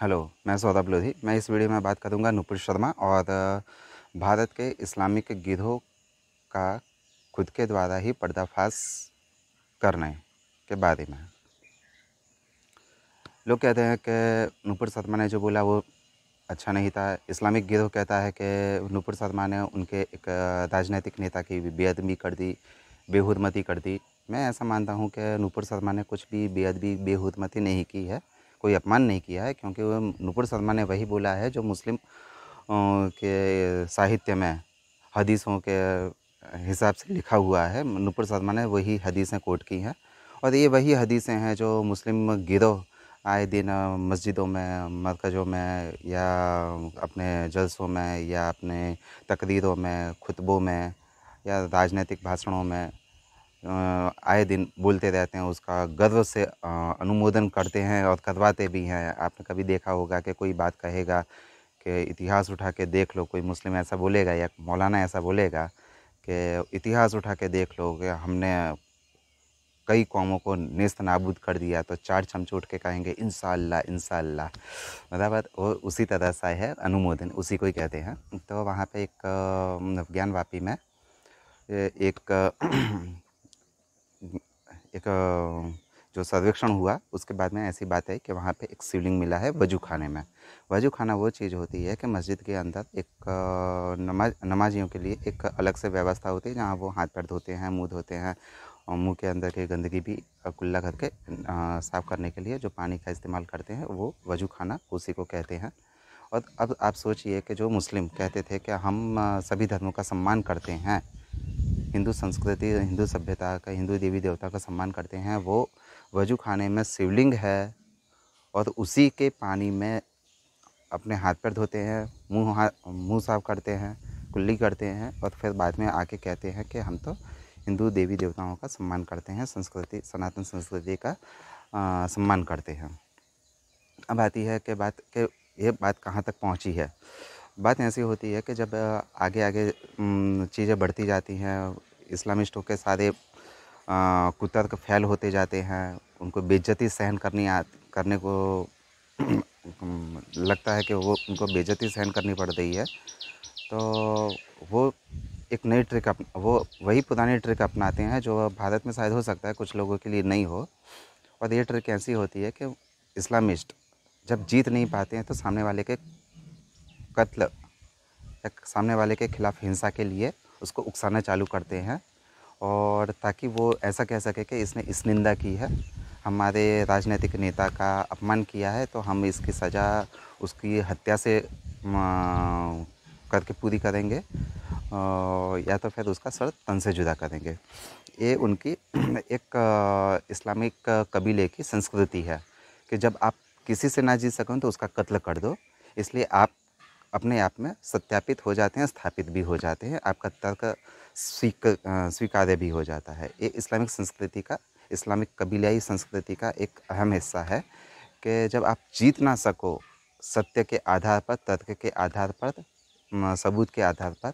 hello मैं सौदाब लोधी मैं इस वीडियो में बात करूंगा नुपुर शर्मा और भारत के इस्लामिक गिरोह का खुद के द्वारा ही पर्दाफाश करने के बारे में लोग कहते हैं कि नुपुर शर्मा ने जो बोला वो अच्छा नहीं था इस्लामिक गिरोह कहता है कि नुपुर शर्मा ने उनके एक राजनीतिक नेता की बेअदबी कर दी बेहुदमती कर दी मैं ऐसा मानता हूँ कि नुपुर शर्मा ने कुछ भी बेअदबी बेहुदमती नहीं की है कोई अपमान नहीं किया है क्योंकि वह नुपुर शर्मा ने वही बोला है जो मुस्लिम के साहित्य में हदीसों के हिसाब से लिखा हुआ है नुपुर शर्मा ने वही हदीसें कोट की हैं और ये वही हदीसें हैं जो मुस्लिम गिरोह आए दिन मस्जिदों में मरकज़ों में या अपने जलसों में या अपने तकरीरों में खुतबों में या राजनीतिक भाषणों में आए दिन बोलते रहते हैं उसका गर्व से अनुमोदन करते हैं और करवाते भी हैं आपने कभी देखा होगा कि कोई बात कहेगा कि इतिहास उठा के देख लो कोई मुस्लिम ऐसा बोलेगा या मौलाना ऐसा बोलेगा कि इतिहास उठा के देख लो कि हमने कई कौमों को नेस्त नाबूद कर दिया तो चार चमचे उठ के कहेंगे इनशाला इनशाला मतलब वो उसी तरह सा है अनुमोदन उसी को ही कहते हैं तो वहाँ पे एक ज्ञान वापी में एक एक जो सर्वेक्षण हुआ उसके बाद में ऐसी बात है कि वहाँ पे एक शिवलिंग मिला है वजू खाने में वजू खाना वो चीज़ होती है कि मस्जिद के अंदर एक नमाज नमाजियों के लिए एक अलग से व्यवस्था होती है जहाँ वो हाथ पैर धोते हैं मुँह धोते हैं और मुँह के अंदर की गंदगी भी कुल्ला करके साफ़ करने के लिए जो पानी का इस्तेमाल करते हैं वो वजू खाना उसी को कहते हैं और अब आप सोचिए कि जो मुस्लिम कहते थे कि हम सभी धर्मों का सम्मान करते हैं हिंदू संस्कृति हिंदू सभ्यता का हिंदू देवी देवता का सम्मान करते हैं वो वजू खाने में शिवलिंग है और उसी के पानी में अपने हाथ पैर धोते हैं मुंह हाथ मुँह साफ करते हैं कुल्ली करते हैं और फिर बाद में आके कहते हैं कि हम तो हिंदू देवी देवताओं का सम्मान करते हैं संस्कृति सनातन संस्कृति का आ, सम्मान करते हैं अब आती है कि बात के ये बात कहाँ तक पहुँची है बात ऐसी होती है कि जब आगे आगे चीज़ें बढ़ती जाती हैं इस्लामिस्टों के सारे कुतर्क फैल होते जाते हैं उनको बेज्जती सहन करनी आ करने को लगता है कि वो उनको बेज्जती सहन करनी पड़ रही है तो वो एक नई ट्रिक अप वो वही पुरानी ट्रिक अपनाते हैं जो भारत में शायद हो सकता है कुछ लोगों के लिए नहीं हो और ये ट्रिक ऐसी होती है कि इस्लामिस्ट जब जीत नहीं पाते हैं तो सामने वाले के कत्ल सामने वाले के खिलाफ़ हिंसा के लिए उसको उकसाना चालू करते हैं और ताकि वो ऐसा कह सके कि इसने इस निंदा की है हमारे राजनीतिक नेता का अपमान किया है तो हम इसकी सज़ा उसकी हत्या से करके पूरी करेंगे या तो फिर उसका सर तन से जुदा करेंगे ये उनकी एक इस्लामिक कबीले की संस्कृति है कि जब आप किसी से ना जीत सकें तो उसका कत्ल कर दो इसलिए आप अपने आप में सत्यापित हो जाते हैं स्थापित भी हो जाते हैं आपका तर्क स्वीक स्वीकार्य भी हो जाता है ये इस्लामिक संस्कृति का इस्लामिक कबीलियाई संस्कृति का एक अहम हिस्सा है कि जब आप जीत ना सको सत्य के आधार पर तर्क के आधार पर सबूत के आधार पर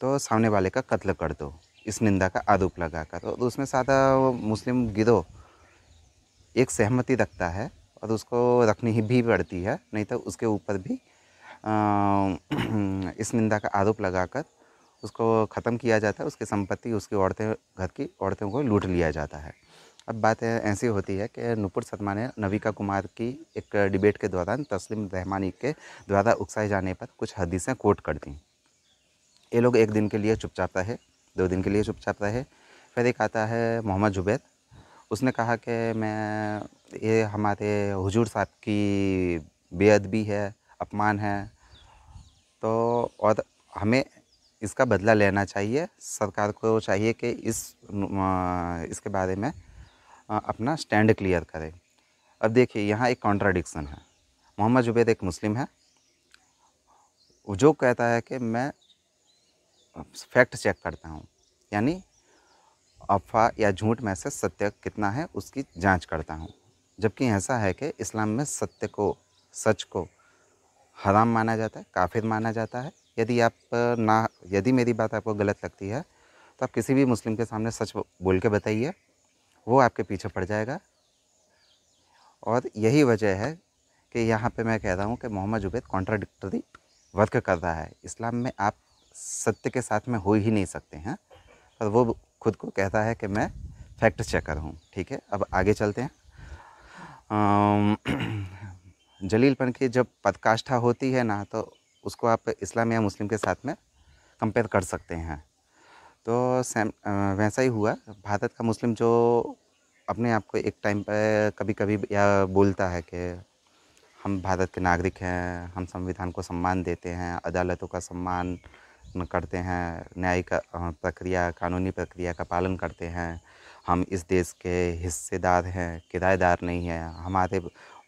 तो सामने वाले का कत्ल कर दो इस निंदा का आरोप लगा कर और उसमें सादा मुस्लिम गिरोह एक सहमति रखता है और उसको रखनी ही भी पड़ती है नहीं तो उसके ऊपर भी इस निंदा का आरोप लगाकर उसको ख़त्म किया जाता है उसकी संपत्ति उसकी औरतें घर की औरतों को लूट लिया जाता है अब बात ऐसी होती है कि नुपुर शर्मा ने नविका कुमार की एक डिबेट के दौरान तस्लिम रहमानी के द्वारा उकसाए जाने पर कुछ हदीसें कोट कर दी ये लोग एक दिन के लिए चुपचाप रहे दो दिन के लिए चुपचाप रहे फिर एक आता है मोहम्मद जुबैद उसने कहा कि मैं ये हमारे हुजूर साहब की बेअदबी है अपमान है तो और हमें इसका बदला लेना चाहिए सरकार को चाहिए कि इस इसके बारे में अपना स्टैंड क्लियर करें अब देखिए यहाँ एक कॉन्ट्राडिक्शन है मोहम्मद जुबैद एक मुस्लिम है जो कहता है कि मैं फैक्ट चेक करता हूँ यानी अफवाह या झूठ में से सत्य कितना है उसकी जांच करता हूँ जबकि ऐसा है कि इस्लाम में सत्य को सच को हराम माना जाता है काफिर माना जाता है यदि आप ना यदि मेरी बात आपको गलत लगती है तो आप किसी भी मुस्लिम के सामने सच बोल के बताइए वो आपके पीछे पड़ जाएगा और यही वजह है कि यहाँ पे मैं कह रहा हूँ कि मोहम्मद जुबैद कॉन्ट्राडिक्टरी वर्क कर रहा है इस्लाम में आप सत्य के साथ में हो ही नहीं सकते हैं पर वो खुद को कहता है कि मैं फैक्ट चेकर हूँ ठीक है अब आगे चलते हैं जलीलपन की जब पदकाष्ठा होती है ना तो उसको आप इस्लाम या मुस्लिम के साथ में कंपेयर कर सकते हैं तो सेम वैसा ही हुआ भारत का मुस्लिम जो अपने आप को एक टाइम पर कभी कभी या बोलता है कि हम भारत के नागरिक हैं हम संविधान को सम्मान देते हैं अदालतों का सम्मान करते हैं न्यायिक प्रक्रिया कानूनी प्रक्रिया का पालन करते हैं हम इस देश के हिस्सेदार हैं किराएदार नहीं हैं हमारे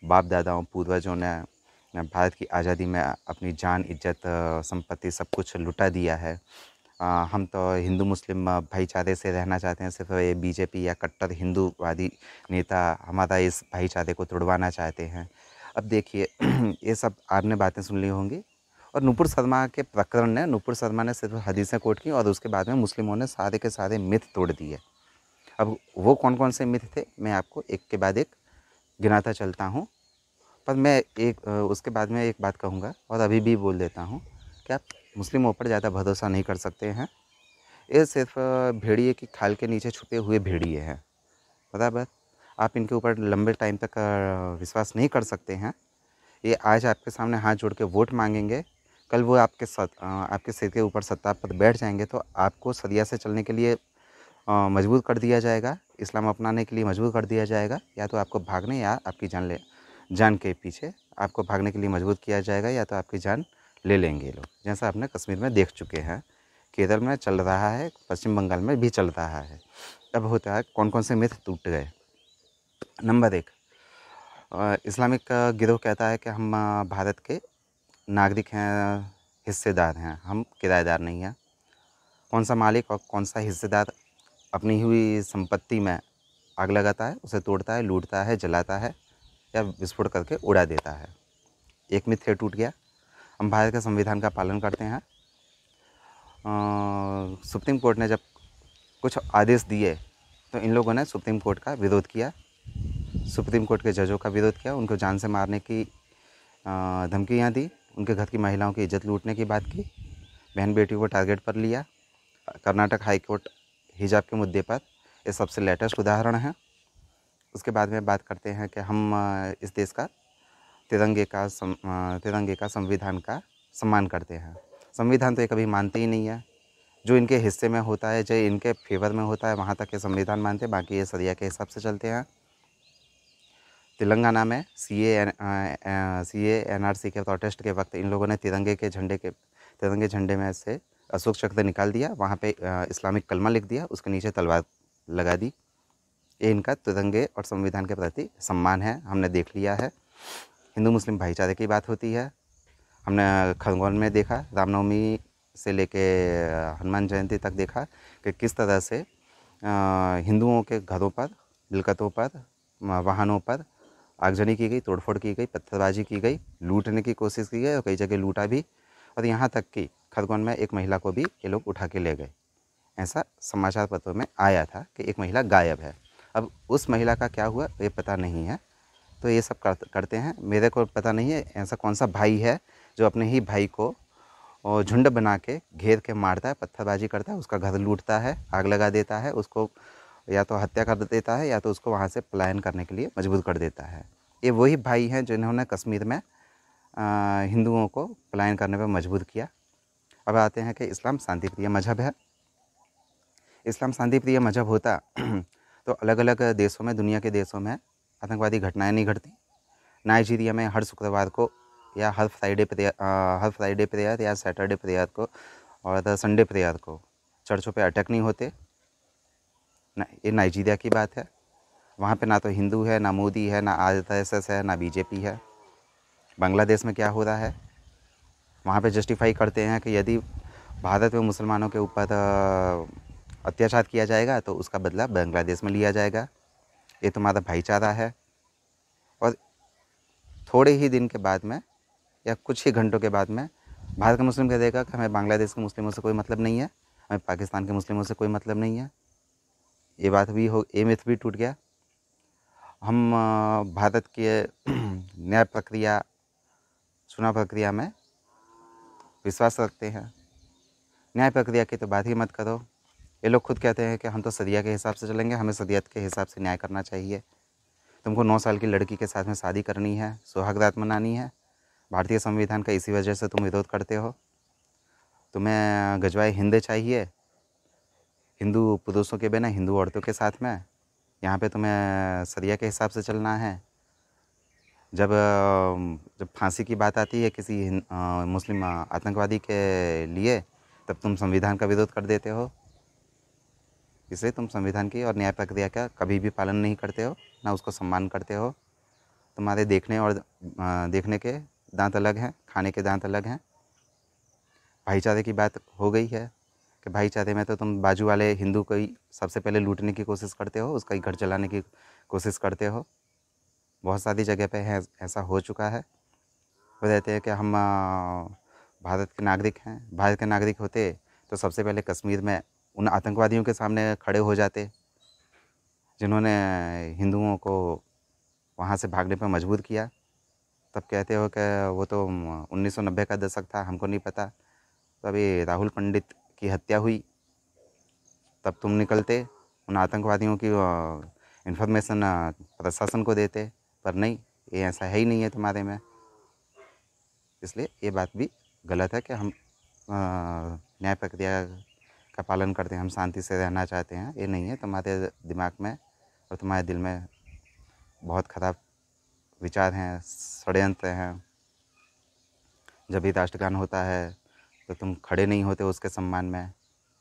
बाप दादाओं पूर्वजों ने भारत की आज़ादी में अपनी जान इज्जत संपत्ति सब कुछ लुटा दिया है आ, हम तो हिंदू मुस्लिम भाईचारे से रहना चाहते हैं सिर्फ ये बीजेपी या कट्टर हिंदूवादी नेता हमारा इस भाईचारे को तोड़वाना चाहते हैं अब देखिए ये सब आपने बातें सुन ली होंगी और नुपुर शर्मा के प्रकरण ने नुपुर शर्मा ने सिर्फ हदीसें कोट की और उसके बाद में मुस्लिमों ने सारे के सारे मिथ तोड़ दिए अब वो कौन कौन से मिथ थे मैं आपको एक के बाद एक गिनाता चलता हूँ पर मैं एक उसके बाद में एक बात कहूँगा और अभी भी बोल देता हूँ कि आप मुस्लिमों पर ज़्यादा भरोसा नहीं कर सकते हैं ये सिर्फ भेड़िए की खाल के नीचे छुपे हुए भेड़िए हैं बराबर आप इनके ऊपर लंबे टाइम तक विश्वास नहीं कर सकते हैं ये आज आपके सामने हाथ जोड़ के वोट मांगेंगे कल वो आपके साथ आपके सिर के ऊपर सत्ता पर बैठ जाएंगे तो आपको सदिया से चलने के लिए मजबूर कर दिया जाएगा इस्लाम अपनाने के लिए मजबूर कर दिया जाएगा या तो आपको भागने या आपकी जान ले जान के पीछे आपको भागने के लिए मजबूर किया जाएगा या तो आपकी जान ले लेंगे लोग जैसा आपने कश्मीर में देख चुके हैं केरल में चल रहा है पश्चिम बंगाल में भी चल रहा है अब होता है कौन कौन से मिथ टूट गए नंबर एक इस्लामिक गिरोह कहता है कि हम भारत के नागरिक हैं हिस्सेदार हैं हम किराएदार नहीं हैं कौन सा मालिक और कौन सा हिस्सेदार अपनी हुई संपत्ति में आग लगाता है उसे तोड़ता है लूटता है जलाता है या विस्फोट करके उड़ा देता है एक मिथ्य टूट गया हम भारत के संविधान का पालन करते हैं सुप्रीम कोर्ट ने जब कुछ आदेश दिए तो इन लोगों ने सुप्रीम कोर्ट का विरोध किया सुप्रीम कोर्ट के जजों का विरोध किया उनको जान से मारने की धमकियाँ दी उनके घर की महिलाओं की इज्जत लूटने की बात की बहन बेटियों को टारगेट पर लिया कर्नाटक हाई कोर्ट हिजाब के मुद्दे पर ये सबसे लेटेस्ट उदाहरण है उसके बाद में बात करते हैं कि हम इस देश का तिरंगे का तिरंगे का संविधान का सम्मान करते हैं संविधान तो ये कभी मानते ही नहीं है जो इनके हिस्से में होता है जो इनके फेवर में होता है वहाँ तक ये संविधान मानते हैं बाकी ये सरिया के हिसाब से चलते हैं तेलंगाना में सी ए सी ए एन आर सी के प्रोटेस्ट के वक्त इन लोगों ने तिरंगे के झंडे के तिरंगे झंडे में से अशोक चक्र निकाल दिया वहाँ पे इस्लामिक कलमा लिख दिया उसके नीचे तलवार लगा दी ये इनका तिरंगे और संविधान के प्रति सम्मान है हमने देख लिया है हिंदू मुस्लिम भाईचारे की बात होती है हमने खरगोन में देखा रामनवमी से लेके हनुमान जयंती तक देखा कि किस तरह से हिंदुओं के घरों पर मिलकतों पर वाहनों पर आगजनी की गई तोड़फोड़ की गई पत्थरबाजी की गई लूटने की कोशिश की गई और कई जगह लूटा भी और यहाँ तक कि खदगोन में एक महिला को भी ये लोग उठा के ले गए ऐसा समाचार पत्रों में आया था कि एक महिला गायब है अब उस महिला का क्या हुआ ये पता नहीं है तो ये सब कर, करते हैं मेरे को पता नहीं है ऐसा कौन सा भाई है जो अपने ही भाई को और झुंड बना के घेर के मारता है पत्थरबाजी करता है उसका घर लूटता है आग लगा देता है उसको या तो हत्या कर देता है या तो उसको वहाँ से पलायन करने के लिए मजबूर कर देता है ये वही भाई हैं जिन्होंने कश्मीर में हिंदुओं को पलायन करने पर मजबूर किया अब आते हैं कि इस्लाम शांति प्रिय मज़हब है इस्लाम शांति प्रिय मज़हब होता तो अलग अलग देशों में दुनिया के देशों में आतंकवादी घटनाएं नहीं घटती नाइजीरिया में हर शुक्रवार को या हर फ्राइडे प्रेयर हर फ्राइडे प्रेयर या सैटरडे प्रेयर को और संडे प्रेयर को चर्चों पे अटैक नहीं होते ना, ये नाइजीरिया की बात है वहाँ पे ना तो हिंदू है ना मोदी है ना आर है ना बीजेपी है बांग्लादेश में क्या हो रहा है वहाँ पे जस्टिफाई करते हैं कि यदि भारत में मुसलमानों के ऊपर अत्याचार किया जाएगा तो उसका बदला बांग्लादेश में लिया जाएगा ये तुम्हारा तो भाईचारा है और थोड़े ही दिन के बाद में या कुछ ही घंटों के बाद में भारत का मुस्लिम कह देगा कि हमें बांग्लादेश के मुस्लिमों से कोई मतलब नहीं है हमें पाकिस्तान के मुस्लिमों से कोई मतलब नहीं है ये बात भी हो ये मिथ भी टूट गया हम भारत के न्याय प्रक्रिया चुनाव प्रक्रिया में विश्वास रखते हैं न्याय प्रक्रिया की तो बात ही मत करो ये लोग खुद कहते हैं कि हम तो सदिया के हिसाब से चलेंगे हमें सदियत के हिसाब से न्याय करना चाहिए तुमको नौ साल की लड़की के साथ में शादी करनी है सुहागदात मनानी है भारतीय संविधान का इसी वजह से तुम विरोध करते हो तुम्हें गजवाए हिंद चाहिए हिंदू पुरुषों के बिना हिंदू औरतों के साथ में यहाँ पे तुम्हें सरिया के हिसाब से चलना है जब जब फांसी की बात आती है किसी मुस्लिम आतंकवादी के लिए तब तुम संविधान का विरोध कर देते हो इसलिए तुम संविधान की और न्याय प्रक्रिया का कभी भी पालन नहीं करते हो ना उसको सम्मान करते हो तुम्हारे देखने और देखने के दांत अलग हैं खाने के दांत अलग हैं भाईचारे की बात हो गई है कि भाईचारे में तो तुम बाजू वाले हिंदू को ही सबसे पहले लूटने की कोशिश करते हो उसका ही घर चलाने की कोशिश करते हो बहुत सारी जगह पे है ऐसा हो चुका है वो कहते हैं कि हम भारत के नागरिक हैं भारत के नागरिक होते तो सबसे पहले कश्मीर में उन आतंकवादियों के सामने खड़े हो जाते जिन्होंने हिंदुओं को वहाँ से भागने पर मजबूर किया तब कहते हो कि वो तो 1990 का दशक था हमको नहीं पता तो अभी राहुल पंडित की हत्या हुई तब तुम निकलते उन आतंकवादियों की इन्फॉर्मेशन प्रशासन को देते पर नहीं ये ऐसा है ही नहीं है तुम्हारे में इसलिए ये बात भी गलत है कि हम न्याय प्रक्रिया का पालन करते हैं हम शांति से रहना चाहते हैं ये नहीं है तुम्हारे दिमाग में और तुम्हारे दिल में बहुत ख़राब विचार हैं षडयंत्र हैं जब भी राष्ट्रगान होता है तो तुम खड़े नहीं होते उसके सम्मान में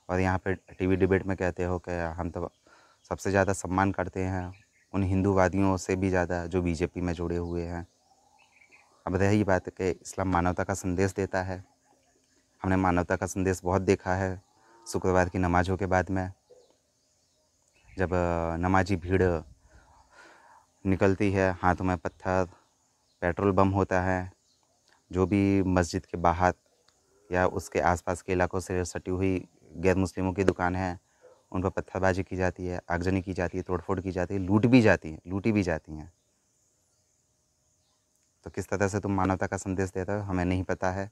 और यहाँ पर टीवी डिबेट में कहते हो कि हम तो सबसे ज़्यादा सम्मान करते हैं उन हिंदूवादियों से भी ज़्यादा जो बीजेपी में जुड़े हुए हैं अब रही बात कि इस्लाम मानवता का संदेश देता है हमने मानवता का संदेश बहुत देखा है शुक्रवार की नमाज़ों के बाद में जब नमाजी भीड़ निकलती है हाथों में पत्थर पेट्रोल बम होता है जो भी मस्जिद के बाहर या उसके आसपास के इलाकों से सटी हुई गैर मुस्लिमों की दुकान है उन पर पत्थरबाजी की जाती है आगजनी की जाती है तोड़फोड़ की जाती है लूट भी जाती है लूटी भी जाती हैं तो किस तरह से तुम मानवता का संदेश देते हो हमें नहीं पता है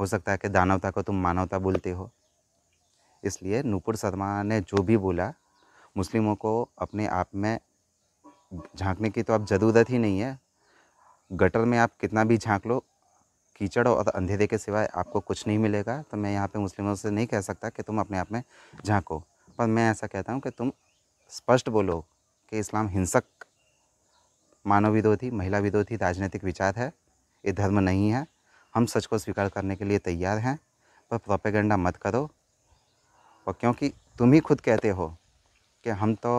हो सकता है कि दानवता को तुम मानवता बोलते हो इसलिए नूपुर शर्मा ने जो भी बोला मुस्लिमों को अपने आप में झांकने की तो अब ज़रूरत ही नहीं है गटर में आप कितना भी झांक लो कीचड़ और अंधेरे के सिवाय आपको कुछ नहीं मिलेगा तो मैं यहाँ पे मुस्लिमों से नहीं कह सकता कि तुम अपने आप में झांको पर मैं ऐसा कहता हूँ कि तुम स्पष्ट बोलो कि इस्लाम हिंसक मानव विरोधी महिला विरोधी राजनीतिक विचार है ये धर्म नहीं है हम सच को स्वीकार करने के लिए तैयार हैं पर प्रोपेगेंडा मत करो और क्योंकि तुम ही खुद कहते हो कि हम तो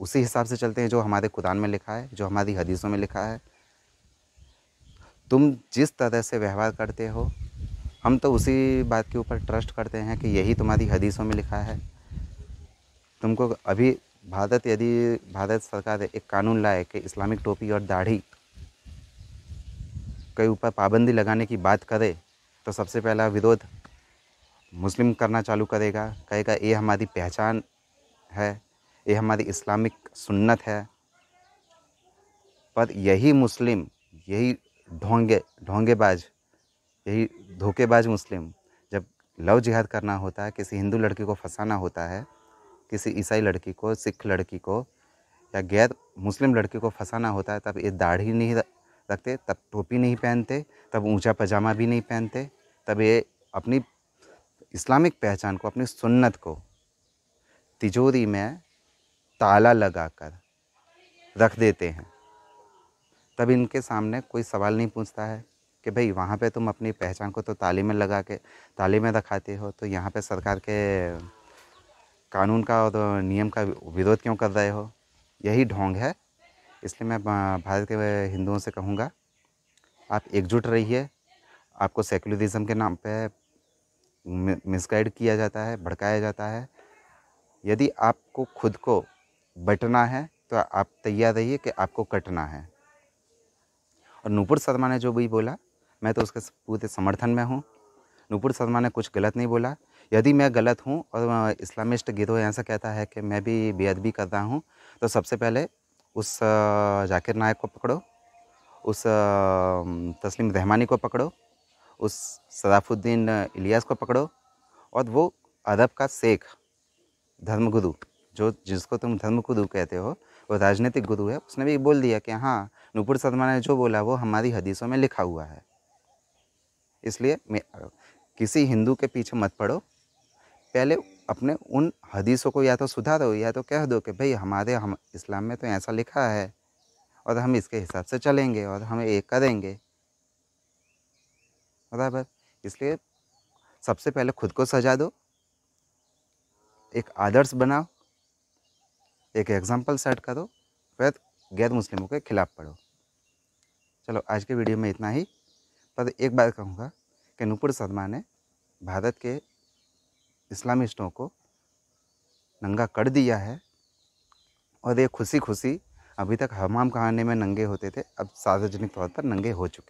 उसी हिसाब से चलते हैं जो हमारे कुरान में लिखा है जो हमारी हदीसों में लिखा है तुम जिस तरह से व्यवहार करते हो हम तो उसी बात के ऊपर ट्रस्ट करते हैं कि यही तुम्हारी हदीसों में लिखा है तुमको अभी भारत यदि भारत सरकार एक कानून लाए कि इस्लामिक टोपी और दाढ़ी के ऊपर पाबंदी लगाने की बात करे तो सबसे पहला विरोध मुस्लिम करना चालू करेगा कहेगा ये हमारी पहचान है ये हमारी इस्लामिक सुन्नत है पर यही मुस्लिम यही ढोंगे ढोंगेबाज यही धोखेबाज मुस्लिम जब लव जिहाद करना होता है किसी हिंदू लड़की को फंसाना होता है किसी ईसाई लड़की को सिख लड़की को या गैर मुस्लिम लड़की को फंसाना होता है तब ये दाढ़ी नहीं रखते तब टोपी नहीं पहनते तब ऊंचा पजामा भी नहीं पहनते तब ये अपनी इस्लामिक पहचान को अपनी सुन्नत को तिजोरी में ताला लगाकर रख देते हैं तब इनके सामने कोई सवाल नहीं पूछता है कि भाई वहाँ पे तुम अपनी पहचान को तो ताले में लगा के ताले में रखाते हो तो यहाँ पे सरकार के कानून का और नियम का विरोध क्यों कर रहे हो यही ढोंग है इसलिए मैं भारत के हिंदुओं से कहूँगा आप एकजुट रहिए आपको सेकुलरिज्म के नाम पे मिसगाइड किया जाता है भड़काया जाता है यदि आपको खुद को बटना है तो आप तैयार रहिए कि आपको कटना है और नूपुर शर्मा ने जो भी बोला मैं तो उसके पूरे समर्थन में हूँ नूपुर शर्मा ने कुछ गलत नहीं बोला यदि मैं गलत हूँ और इस्लामिस्ट गिरोह ऐसा कहता है कि मैं भी बेअदबी कर रहा हूँ तो सबसे पहले उस जाकिर नायक को पकड़ो उस तस्लीम रहमानी को पकड़ो उस सराफुद्दीन इलियास को पकड़ो और वो अदब का शेख धर्मगुरु जो जिसको तुम धर्मगुरु कहते हो वो राजनीतिक गुरु है उसने भी बोल दिया कि हाँ नूपुर शर्मा ने जो बोला वो हमारी हदीसों में लिखा हुआ है इसलिए किसी हिंदू के पीछे मत पड़ो पहले अपने उन हदीसों को या तो सुधार दो या तो कह दो कि भाई हमारे हम इस्लाम में तो ऐसा लिखा है और हम इसके हिसाब से चलेंगे और हम ये करेंगे बराबर इसलिए सबसे पहले खुद को सजा दो एक आदर्श बनाओ एक एग्ज़ाम्पल सेट करो फिर गैर मुस्लिमों के ख़िलाफ़ पढ़ो चलो आज के वीडियो में इतना ही पर एक बात कहूँगा कि नूपुर शर्मा ने भारत के इस्लामिस्टों को नंगा कर दिया है और ये खुशी खुशी अभी तक हमाम कहानी में नंगे होते थे अब सार्वजनिक तौर पर नंगे हो चुके